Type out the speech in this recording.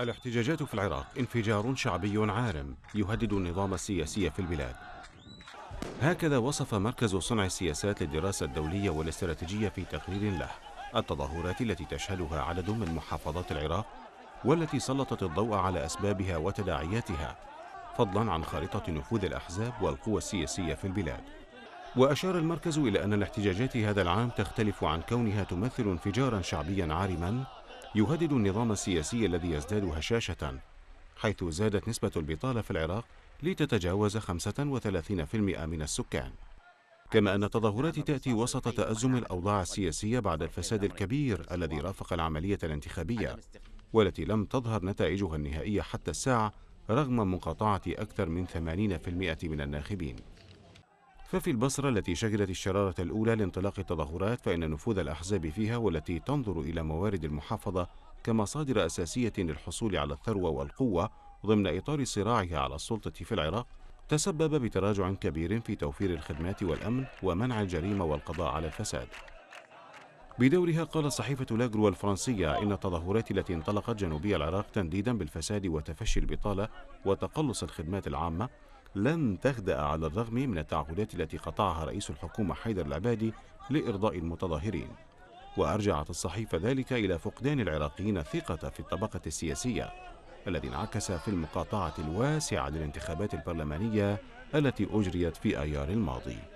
الاحتجاجات في العراق انفجار شعبي عارم يهدد النظام السياسي في البلاد هكذا وصف مركز صنع السياسات للدراسة الدولية والاستراتيجية في تقرير له التظاهرات التي تشهدها عدد من محافظات العراق والتي سلطت الضوء على أسبابها وتداعياتها فضلا عن خارطة نفوذ الأحزاب والقوى السياسية في البلاد وأشار المركز إلى أن الاحتجاجات هذا العام تختلف عن كونها تمثل انفجارا شعبيا عارما يهدد النظام السياسي الذي يزداد هشاشة حيث زادت نسبة البطالة في العراق لتتجاوز 35% من السكان كما أن التظاهرات تأتي وسط تأزم الأوضاع السياسية بعد الفساد الكبير الذي رافق العملية الانتخابية والتي لم تظهر نتائجها النهائية حتى الساعة رغم مقاطعة أكثر من 80% من الناخبين ففي البصرة التي شهدت الشرارة الأولى لانطلاق التظاهرات فإن نفوذ الأحزاب فيها والتي تنظر إلى موارد المحافظة كمصادر أساسية للحصول على الثروة والقوة ضمن إطار صراعها على السلطة في العراق تسبب بتراجع كبير في توفير الخدمات والأمن ومنع الجريمة والقضاء على الفساد بدورها قال صحيفة لاجرو الفرنسية إن التظاهرات التي انطلقت جنوبي العراق تنديدا بالفساد وتفشي البطالة وتقلص الخدمات العامة لن تهدأ على الرغم من التعهدات التي قطعها رئيس الحكومة حيدر العبادي لإرضاء المتظاهرين وأرجعت الصحيفة ذلك إلى فقدان العراقيين الثقة في الطبقة السياسية الذي انعكس في المقاطعة الواسعة للانتخابات البرلمانية التي أجريت في أيار الماضي